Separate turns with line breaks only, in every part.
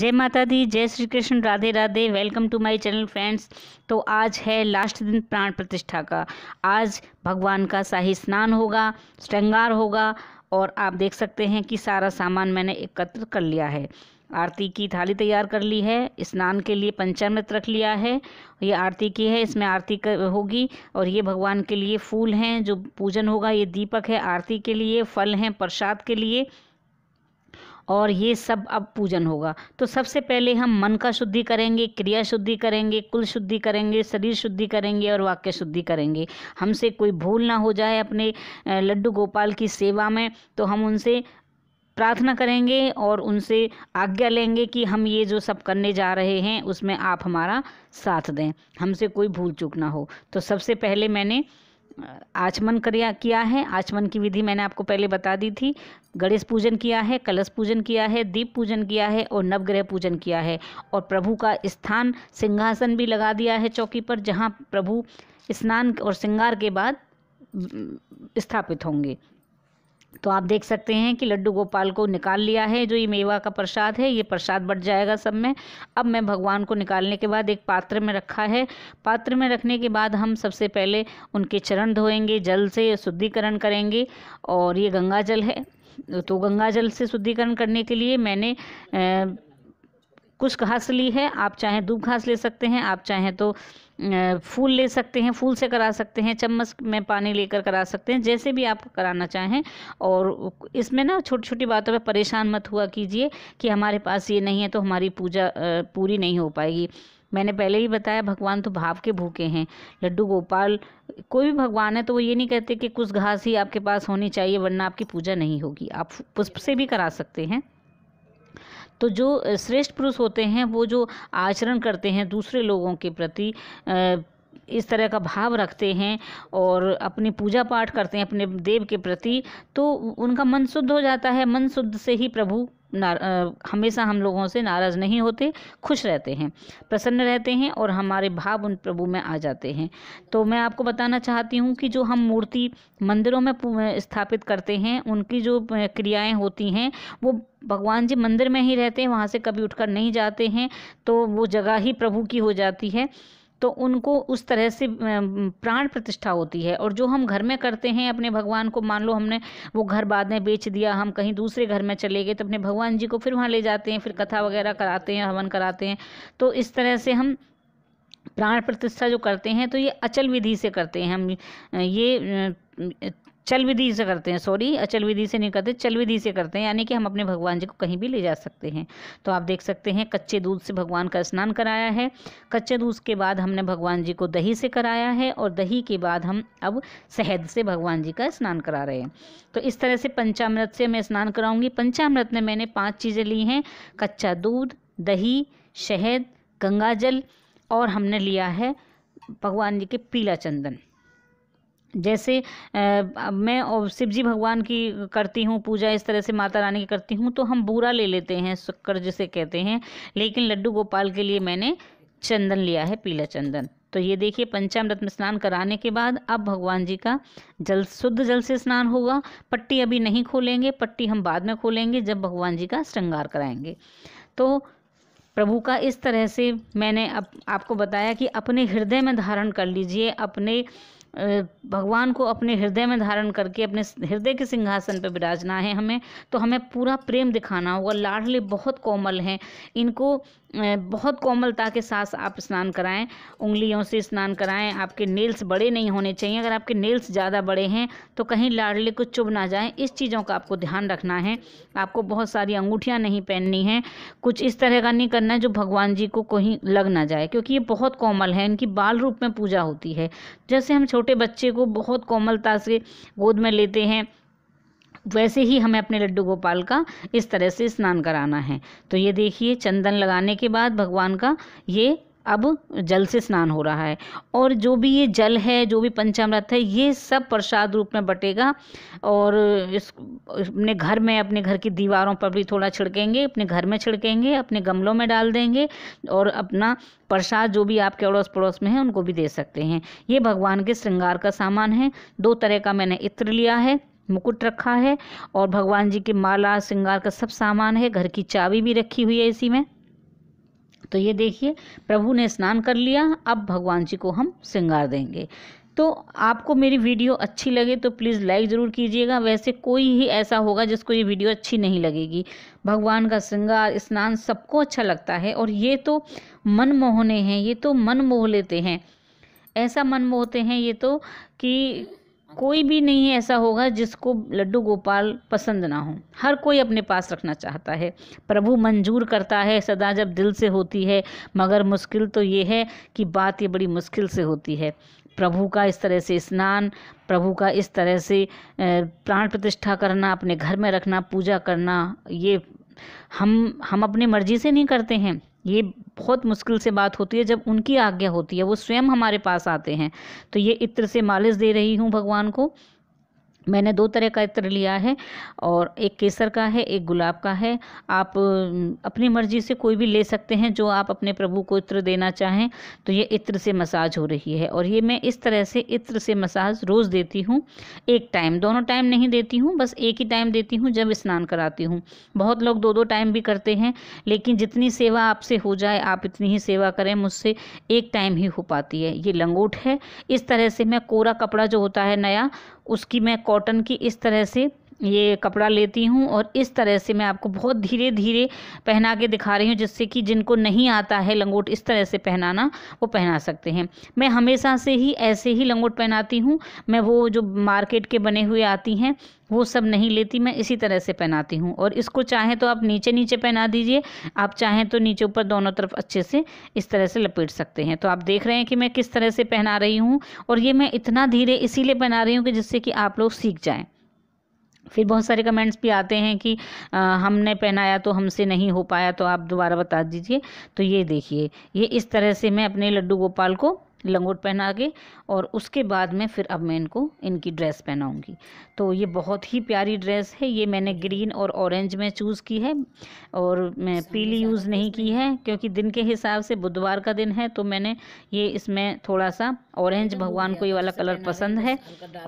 जय माता दी जय Shri Krishna Radhe Radhe welcome to my channel friends तो आज है लास्ट दिन प्राण प्रतिष्ठा का आज भगवान का शाही स्नान होगा श्रृंगार होगा और आप देख सकते हैं कि सारा सामान मैंने एकत्र कर लिया है आरती की थाली तैयार कर ली है स्नान के लिए पंचामृत रख लिया है ये आरती की है इसमें आरती होगी और ये भगवान के लिए फूल हैं जो पूजन होगा ये दीपक है आरती के लिए फल हैं प्रसाद के लिए और ये सब अब पूजन होगा तो सबसे पहले हम मन का शुद्धि करेंगे क्रिया शुद्धि करेंगे कुल शुद्धि करेंगे शरीर शुद्धि करेंगे और वाक्य शुद्धि करेंगे हमसे कोई भूल ना हो जाए अपने लड्डू गोपाल की सेवा में तो हम उनसे प्रार्थना करेंगे और उनसे आज्ञा लेंगे कि हम ये जो सब करने जा रहे हैं उसमें आप हमारा साथ दें हमसे कोई भूल चूक ना हो तो सबसे पहले मैंने आचमन क्रिया किया है आचमन की विधि मैंने आपको पहले बता दी थी गणेश पूजन किया है कलश पूजन किया है दीप पूजन किया है और नवग्रह पूजन किया है और प्रभु का स्थान सिंहासन भी लगा दिया है चौकी पर जहाँ प्रभु स्नान और श्रृंगार के बाद स्थापित होंगे तो आप देख सकते हैं कि लड्डू गोपाल को निकाल लिया है जो ये मेवा का प्रसाद है ये प्रसाद बट जाएगा सब में अब मैं भगवान को निकालने के बाद एक पात्र में रखा है पात्र में रखने के बाद हम सबसे पहले उनके चरण धोएंगे जल से शुद्धिकरण करेंगे और ये गंगा जल है तो गंगा जल से शुद्धिकरण करने के लिए मैंने कुछ घास ली है आप चाहें दूब घास ले सकते हैं आप चाहें तो फूल ले सकते हैं फूल से करा सकते हैं चम्मच में पानी लेकर करा सकते हैं जैसे भी आप कराना चाहें और इसमें ना छोटी छोटी बातों पर परेशान मत हुआ कीजिए कि हमारे पास ये नहीं है तो हमारी पूजा पूरी नहीं हो पाएगी मैंने पहले ही बताया भगवान तो भाव के भूखे हैं लड्डू गोपाल कोई भी भगवान है तो वो ये नहीं कहते कि कुछ घास ही आपके पास होनी चाहिए वरना आपकी पूजा नहीं होगी आप पुष्प से भी करा सकते हैं तो जो श्रेष्ठ पुरुष होते हैं वो जो आचरण करते हैं दूसरे लोगों के प्रति इस तरह का भाव रखते हैं और अपनी पूजा पाठ करते हैं अपने देव के प्रति तो उनका मन शुद्ध हो जाता है मन शुद्ध से ही प्रभु हमेशा हम लोगों से नाराज़ नहीं होते खुश रहते हैं प्रसन्न रहते हैं और हमारे भाव उन प्रभु में आ जाते हैं तो मैं आपको बताना चाहती हूँ कि जो हम मूर्ति मंदिरों में स्थापित करते हैं उनकी जो क्रियाएं होती हैं वो भगवान जी मंदिर में ही रहते हैं वहाँ से कभी उठकर नहीं जाते हैं तो वो जगह ही प्रभु की हो जाती है तो उनको उस तरह से प्राण प्रतिष्ठा होती है और जो हम घर में करते हैं अपने भगवान को मान लो हमने वो घर बाद में बेच दिया हम कहीं दूसरे घर में चले गए तो अपने भगवान जी को फिर वहाँ ले जाते हैं फिर कथा वगैरह कराते हैं हवन कराते हैं तो इस तरह से हम प्राण प्रतिष्ठा जो करते हैं तो ये अचल विधि से करते हैं हम ये चल विधि से करते हैं सॉरी अचल विधि से नहीं करते चल विधि से करते हैं यानी कि हम अपने भगवान जी को कहीं भी ले जा सकते हैं तो आप देख सकते हैं कच्चे दूध से भगवान का स्नान कराया है कच्चे दूध के बाद हमने भगवान जी को दही से कराया है और दही के बाद हम अब शहद से भगवान जी का स्नान करा रहे हैं तो इस तरह से पंचामृत से मैं स्नान कराऊँगी पंचामृत में मैंने पाँच चीज़ें ली हैं कच्चा दूध दही शहद गंगा और हमने लिया है भगवान जी के पीला चंदन जैसे मैं शिव जी भगवान की करती हूँ पूजा इस तरह से माता रानी की करती हूँ तो हम बूरा ले लेते हैं शक्कर जिसे कहते हैं लेकिन लड्डू गोपाल के लिए मैंने चंदन लिया है पीला चंदन तो ये देखिए पंचामृत में स्नान कराने के बाद अब भगवान जी का जल शुद्ध जल से स्नान होगा पट्टी अभी नहीं खोलेंगे पट्टी हम बाद में खोलेंगे जब भगवान जी का श्रृंगार कराएंगे तो प्रभु का इस तरह से मैंने अब आपको बताया कि अपने हृदय में धारण कर लीजिए अपने भगवान को अपने हृदय में धारण करके अपने हृदय के सिंहासन पर विराजना है हमें तो हमें पूरा प्रेम दिखाना होगा लाडले बहुत कोमल हैं इनको बहुत कोमलता के साथ आप स्नान कराएं उंगलियों से स्नान कराएं आपके नेल्स बड़े नहीं होने चाहिए अगर आपके नेल्स ज़्यादा बड़े हैं तो कहीं लाडले को चुभ ना जाए इस चीज़ों का आपको ध्यान रखना है आपको बहुत सारी अंगूठियाँ नहीं पहननी हैं कुछ इस तरह का नहीं करना है जो भगवान जी को कहीं लग ना जाए क्योंकि ये बहुत कोमल है इनकी बाल रूप में पूजा होती है जैसे हम छोटे बच्चे को बहुत कोमलता से गोद में लेते हैं वैसे ही हमें अपने लड्डू गोपाल का इस तरह से स्नान कराना है तो ये देखिए चंदन लगाने के बाद भगवान का ये अब जल से स्नान हो रहा है और जो भी ये जल है जो भी पंचामृत है ये सब प्रसाद रूप में बटेगा और इस अपने घर में अपने घर की दीवारों पर भी थोड़ा छिड़केंगे अपने घर में छिड़केंगे अपने गमलों में डाल देंगे और अपना प्रसाद जो भी आपके अड़ोस पड़ोस में है उनको भी दे सकते हैं ये भगवान के श्रृंगार का सामान है दो तरह का मैंने इत्र लिया है मुकुट रखा है और भगवान जी की माला श्रृंगार का सब सामान है घर की चाबी भी रखी हुई है इसी में तो ये देखिए प्रभु ने स्नान कर लिया अब भगवान जी को हम श्रृंगार देंगे तो आपको मेरी वीडियो अच्छी लगे तो प्लीज़ लाइक ज़रूर कीजिएगा वैसे कोई ही ऐसा होगा जिसको ये वीडियो अच्छी नहीं लगेगी भगवान का श्रृंगार स्नान सबको अच्छा लगता है और ये तो मन मोहने हैं ये तो मन मोह लेते हैं ऐसा मन मोहते हैं ये तो कि कोई भी नहीं ऐसा होगा जिसको लड्डू गोपाल पसंद ना हो हर कोई अपने पास रखना चाहता है प्रभु मंजूर करता है सदा जब दिल से होती है मगर मुश्किल तो ये है कि बात ये बड़ी मुश्किल से होती है प्रभु का इस तरह से स्नान प्रभु का इस तरह से प्राण प्रतिष्ठा करना अपने घर में रखना पूजा करना ये हम हम अपनी मर्जी से नहीं करते हैं ये बहुत मुश्किल से बात होती है जब उनकी आज्ञा होती है वो स्वयं हमारे पास आते हैं तो ये इत्र से मालिश दे रही हूँ भगवान को मैंने दो तरह का इत्र लिया है और एक केसर का है एक गुलाब का है आप अपनी मर्जी से कोई भी ले सकते हैं जो आप अपने प्रभु को इत्र देना चाहें तो ये इत्र से मसाज हो रही है और ये मैं इस तरह से इत्र से मसाज रोज़ देती हूँ एक टाइम दोनों टाइम नहीं देती हूँ बस एक ही टाइम देती हूँ जब स्नान कराती हूँ बहुत लोग दो दो टाइम भी करते हैं लेकिन जितनी सेवा आपसे हो जाए आप इतनी ही सेवा करें मुझसे एक टाइम ही हो पाती है ये लंगूट है इस तरह से मैं कोरा कपड़ा जो होता है नया उसकी मैं कॉटन की इस तरह से ये कपड़ा लेती हूँ और इस तरह से मैं आपको बहुत धीरे धीरे पहना के दिखा रही हूँ जिससे कि जिनको नहीं आता है लंगोट इस तरह से पहनाना वो पहना सकते हैं मैं हमेशा से ही ऐसे ही लंगोट पहनाती हूँ मैं वो जो मार्केट के बने हुए आती हैं वो सब नहीं लेती मैं इसी तरह से पहनाती हूँ और इसको चाहें तो आप नीचे नीचे पहना दीजिए आप चाहें तो नीचे ऊपर दोनों तरफ अच्छे से इस तरह से लपेट सकते हैं तो आप देख रहे हैं कि मैं किस तरह से पहना रही हूँ और ये मैं इतना धीरे इसीलिए पहना रही हूँ कि जिससे कि आप लोग सीख जाएँ फिर बहुत सारे कमेंट्स भी आते हैं कि आ, हमने पहनाया तो हमसे नहीं हो पाया तो आप दोबारा बता दीजिए तो ये देखिए ये इस तरह से मैं अपने लड्डू गोपाल को लंगोट पहना के और उसके बाद में फिर अब मैं इनको इनकी ड्रेस पहनाऊंगी तो ये बहुत ही प्यारी ड्रेस है ये मैंने ग्रीन और ऑरेंज में चूज़ की है और मैं पीली यूज़ नहीं की है क्योंकि दिन के हिसाब से बुधवार का दिन है तो मैंने ये इसमें थोड़ा सा ऑरेंज भगवान को ये वाला कलर पसंद है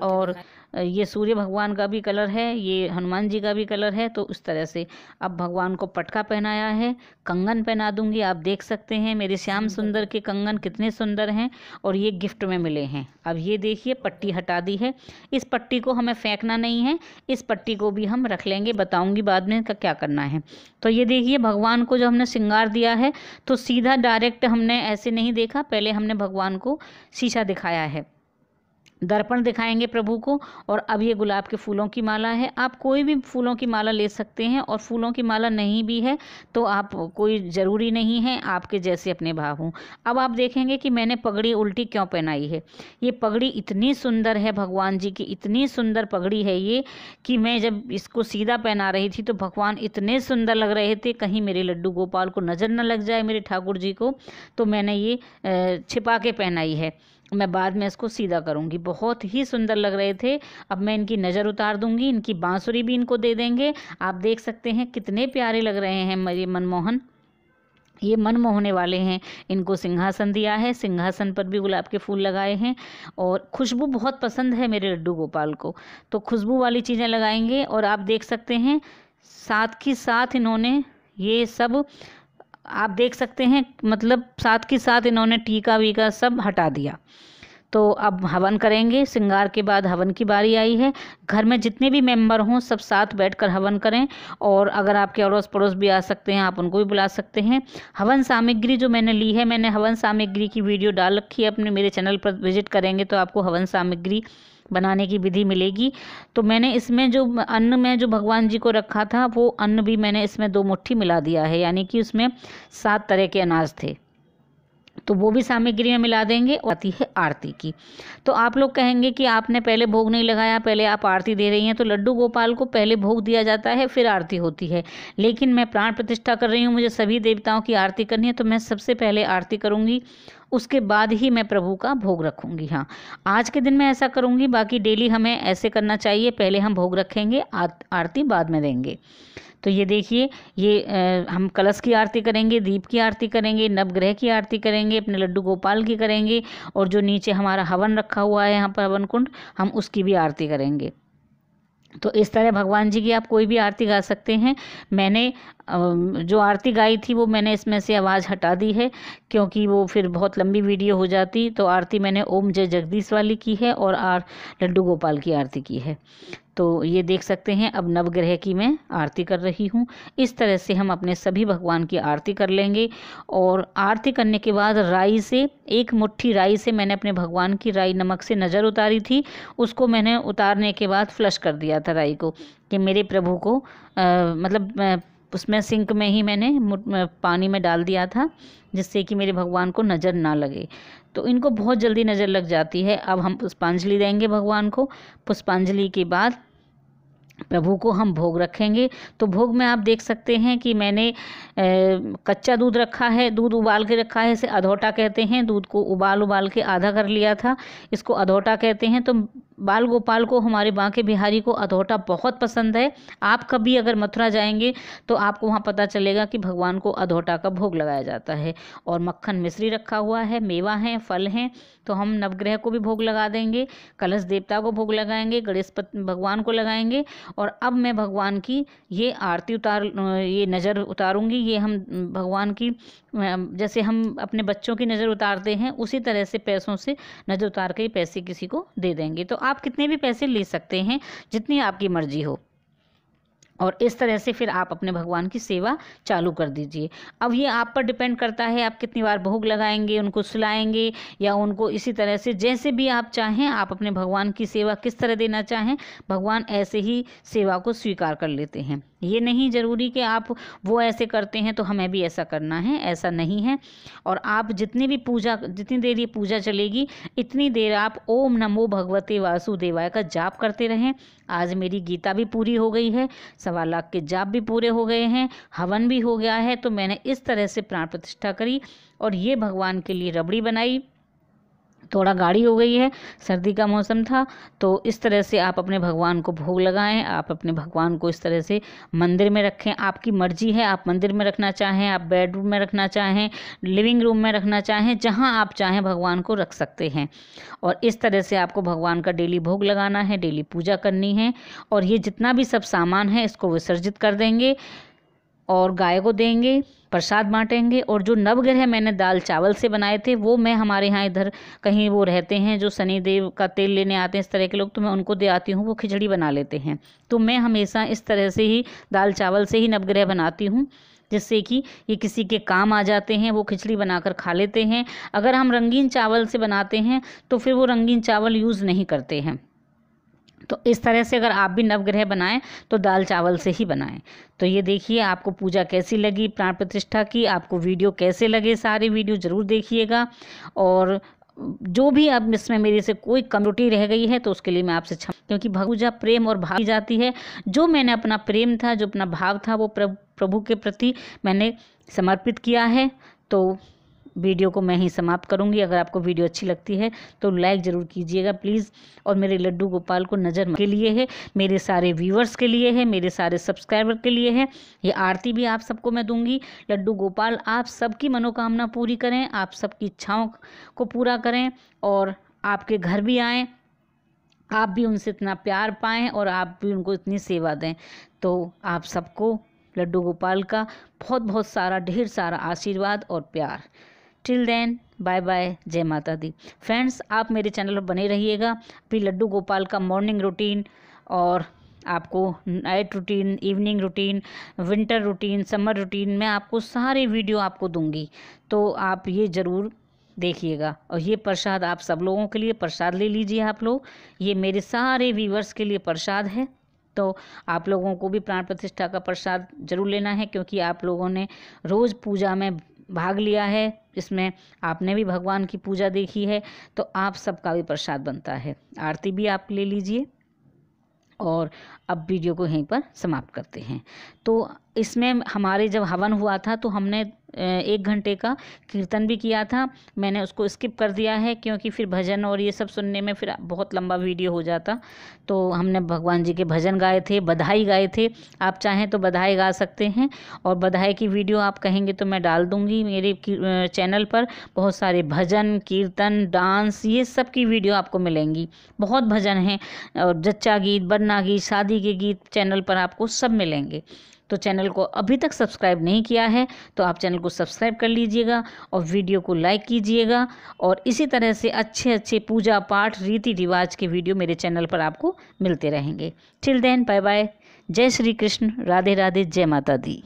और ये सूर्य भगवान का भी कलर है ये हनुमान जी का भी कलर है तो उस तरह से अब भगवान को पटका पहनाया है कंगन पहना दूंगी आप देख सकते हैं मेरे श्याम सुंदर के कंगन कितने सुंदर हैं और ये गिफ्ट में मिले हैं अब ये देखिए पट्टी हटा दी है इस पट्टी को हमें फेंकना नहीं है इस पट्टी को भी हम रख लेंगे बताऊँगी बाद में का क्या करना है तो ये देखिए भगवान को जो हमने श्रृंगार दिया है तो सीधा डायरेक्ट हमने ऐसे नहीं देखा पहले हमने भगवान को शीशा दिखाया है दर्पण दिखाएंगे प्रभु को और अब ये गुलाब के फूलों की माला है आप कोई भी फूलों की माला ले सकते हैं और फूलों की माला नहीं भी है तो आप कोई ज़रूरी नहीं है आपके जैसे अपने भाव हों अब आप देखेंगे कि मैंने पगड़ी उल्टी क्यों पहनाई है ये पगड़ी इतनी सुंदर है भगवान जी की इतनी सुंदर पगड़ी है ये कि मैं जब इसको सीधा पहना रही थी तो भगवान इतने सुंदर लग रहे थे कहीं मेरे लड्डू गोपाल को नज़र न लग जाए मेरे ठाकुर जी को तो मैंने ये छिपा के पहनाई है मैं बाद में इसको सीधा करूँगी बहुत ही सुंदर लग रहे थे अब मैं इनकी नज़र उतार दूँगी इनकी बांसुरी भी इनको दे देंगे आप देख सकते हैं कितने प्यारे लग रहे हैं मेरे मनमोहन ये मन मोहने वाले हैं इनको सिंहासन दिया है सिंहासन पर भी गुलाब के फूल लगाए हैं और खुशबू बहुत पसंद है मेरे लड्डू गोपाल को तो खुशबू वाली चीज़ें लगाएंगे और आप देख सकते हैं साथ ही साथ इन्होंने ये सब आप देख सकते हैं मतलब साथ के साथ इन्होंने टीका वीका सब हटा दिया तो अब हवन करेंगे श्रृंगार के बाद हवन की बारी आई है घर में जितने भी मेंबर हों सब साथ बैठकर हवन करें और अगर आपके अड़ोस पड़ोस भी आ सकते हैं आप उनको भी बुला सकते हैं हवन सामग्री जो मैंने ली है मैंने हवन सामग्री की वीडियो डाल रखी है अपने मेरे चैनल पर विजिट करेंगे तो आपको हवन सामग्री बनाने की विधि मिलेगी तो मैंने इसमें जो अन्न में जो भगवान जी को रखा था वो अन्न भी मैंने इसमें दो मुट्ठी मिला दिया है यानी कि उसमें सात तरह के अनाज थे तो वो भी सामग्री में मिला देंगे और आती है आरती की तो आप लोग कहेंगे कि आपने पहले भोग नहीं लगाया पहले आप आरती दे रही हैं तो लड्डू गोपाल को पहले भोग दिया जाता है फिर आरती होती है लेकिन मैं प्राण प्रतिष्ठा कर रही हूँ मुझे सभी देवताओं की आरती करनी है तो मैं सबसे पहले आरती करूँगी उसके बाद ही मैं प्रभु का भोग रखूँगी हाँ आज के दिन मैं ऐसा करूंगी बाकी डेली हमें ऐसे करना चाहिए पहले हम भोग रखेंगे आरती बाद में देंगे तो ये देखिए ये आ, हम कलश की आरती करेंगे दीप की आरती करेंगे नवग्रह की आरती करेंगे अपने लड्डू गोपाल की करेंगे और जो नीचे हमारा हवन रखा हुआ है यहाँ पर हवन कुंड हम उसकी भी आरती करेंगे तो इस तरह भगवान जी की आप कोई भी आरती गा सकते हैं मैंने जो आरती गाई थी वो मैंने इसमें से आवाज़ हटा दी है क्योंकि वो फिर बहुत लंबी वीडियो हो जाती तो आरती मैंने ओम जय जगदीश वाली की है और आर लड्डू गोपाल की आरती की है तो ये देख सकते हैं अब नवग्रह की मैं आरती कर रही हूँ इस तरह से हम अपने सभी भगवान की आरती कर लेंगे और आरती करने के बाद राई से एक मुट्ठी राई से मैंने अपने भगवान की राई नमक से नज़र उतारी थी उसको मैंने उतारने के बाद फ्लश कर दिया था राई को कि मेरे प्रभु को आ, मतलब उसमें सिंक में ही मैंने पानी में डाल दिया था जिससे कि मेरे भगवान को नज़र ना लगे तो इनको बहुत जल्दी नज़र लग जाती है अब हम पुष्पांजलि देंगे भगवान को पुष्पांजलि के बाद प्रभु को हम भोग रखेंगे तो भोग में आप देख सकते हैं कि मैंने ए, कच्चा दूध रखा है दूध उबाल के रखा है इसे अधोटा कहते हैं दूध को उबाल उबाल के आधा कर लिया था इसको अधोटा कहते हैं तो बाल गोपाल को हमारे बांके बिहारी को अधोटा बहुत पसंद है आप कभी अगर मथुरा जाएंगे तो आपको वहाँ पता चलेगा कि भगवान को अधोटा का भोग लगाया जाता है और मक्खन मिश्री रखा हुआ है मेवा है फल हैं तो हम नवग्रह को भी भोग लगा देंगे कलश देवता को भोग लगाएंगे गणेश भगवान को लगाएंगे और अब मैं भगवान की ये आरती उतार ये नज़र उतारूँगी ये हम भगवान की जैसे हम अपने बच्चों की नज़र उतारते हैं उसी तरह से पैसों से नज़र उतार के पैसे किसी को दे देंगे तो आप कितने भी पैसे ले सकते हैं जितनी आपकी मर्जी हो और इस तरह से फिर आप अपने भगवान की सेवा चालू कर दीजिए अब ये आप पर डिपेंड करता है आप कितनी बार भोग लगाएंगे उनको सुलाएंगे या उनको इसी तरह से जैसे भी आप चाहें आप अपने भगवान की सेवा किस तरह देना चाहें भगवान ऐसे ही सेवा को स्वीकार कर लेते हैं ये नहीं ज़रूरी कि आप वो ऐसे करते हैं तो हमें भी ऐसा करना है ऐसा नहीं है और आप जितनी भी पूजा जितनी देर ये पूजा चलेगी इतनी देर आप ओम नमो भगवते वासुदेवाय का जाप करते रहें आज मेरी गीता भी पूरी हो गई है सवा लाख के जाप भी पूरे हो गए हैं हवन भी हो गया है तो मैंने इस तरह से प्राण प्रतिष्ठा करी और ये भगवान के लिए रबड़ी बनाई थोड़ा गाढ़ी हो गई है सर्दी का मौसम था तो इस तरह से आप अपने भगवान को भोग लगाएं आप अपने भगवान को इस तरह से मंदिर में रखें आपकी मर्जी है आप मंदिर में रखना चाहें आप बेडरूम में रखना चाहें लिविंग रूम में रखना चाहें जहां आप चाहें भगवान को रख सकते हैं और इस तरह से आपको भगवान का डेली भोग लगाना है डेली पूजा करनी है और ये जितना भी सब सामान है इसको विसर्जित कर देंगे और गाय को देंगे प्रसाद बांटेंगे और जो नवग्रह मैंने दाल चावल से बनाए थे वो मैं हमारे यहाँ इधर कहीं वो रहते हैं जो देव का तेल लेने आते हैं इस तरह के लोग तो मैं उनको दे आती हूँ वो खिचड़ी बना लेते हैं तो मैं हमेशा इस तरह से ही दाल चावल से ही नवग्रह बनाती हूँ जिससे कि ये किसी के काम आ जाते हैं वो खिचड़ी बनाकर खा लेते हैं अगर हम रंगीन चावल से बनाते हैं तो फिर वो रंगीन चावल यूज़ नहीं करते हैं तो इस तरह से अगर आप भी नवग्रह बनाएं तो दाल चावल से ही बनाएं तो ये देखिए आपको पूजा कैसी लगी प्राण प्रतिष्ठा की आपको वीडियो कैसे लगे सारे वीडियो ज़रूर देखिएगा और जो भी अब इसमें मेरे से कोई कमोटी रह गई है तो उसके लिए मैं आपसे क्षमा क्योंकि भगूजा प्रेम और भाव जाती है जो मैंने अपना प्रेम था जो अपना भाव था वो प्रभु के प्रति मैंने समर्पित किया है तो वीडियो को मैं ही समाप्त करूंगी अगर आपको वीडियो अच्छी लगती है तो लाइक ज़रूर कीजिएगा प्लीज़ और मेरे लड्डू गोपाल को नज़र के लिए है मेरे सारे व्यूवर्स के लिए है मेरे सारे सब्सक्राइबर के लिए है ये आरती भी आप सबको मैं दूंगी लड्डू गोपाल आप सबकी मनोकामना पूरी करें आप सबकी इच्छाओं को पूरा करें और आपके घर भी आएँ आप भी उनसे इतना प्यार पाएँ और आप भी उनको इतनी सेवा दें तो आप सबको लड्डू गोपाल का बहुत बहुत सारा ढेर सारा आशीर्वाद और प्यार टिल देन बाय बाय जय माता दी फ्रेंड्स आप मेरे चैनल पर बने रहिएगा अपनी लड्डू गोपाल का मॉर्निंग रूटीन और आपको night routine evening routine winter routine summer routine मैं आपको सारे वीडियो आपको दूंगी तो आप ये ज़रूर देखिएगा और ये प्रसाद आप सब लोगों के लिए प्रसाद ले लीजिए आप लोग ये मेरे सारे व्यूवर्स के लिए प्रसाद है तो आप लोगों को भी प्राण प्रतिष्ठा का प्रसाद जरूर लेना है क्योंकि आप लोगों ने रोज़ पूजा में भाग लिया है इसमें आपने भी भगवान की पूजा देखी है तो आप सबका भी प्रसाद बनता है आरती भी आप ले लीजिए और अब वीडियो को यहीं पर समाप्त करते हैं तो इसमें हमारे जब हवन हुआ था तो हमने एक घंटे का कीर्तन भी किया था मैंने उसको स्किप कर दिया है क्योंकि फिर भजन और ये सब सुनने में फिर बहुत लंबा वीडियो हो जाता तो हमने भगवान जी के भजन गाए थे बधाई गाए थे आप चाहें तो बधाई गा सकते हैं और बधाई की वीडियो आप कहेंगे तो मैं डाल दूँगी मेरे चैनल पर बहुत सारे भजन कीर्तन डांस ये सब की वीडियो आपको मिलेंगी बहुत भजन हैं और जच्चा गीत बन्ना गीत शादी के गीत चैनल पर आपको सब मिलेंगे तो चैनल को अभी तक सब्सक्राइब नहीं किया है तो आप चैनल को सब्सक्राइब कर लीजिएगा और वीडियो को लाइक कीजिएगा और इसी तरह से अच्छे अच्छे पूजा पाठ रीति रिवाज के वीडियो मेरे चैनल पर आपको मिलते रहेंगे टिल देन बाय बाय जय श्री कृष्ण राधे राधे जय माता दी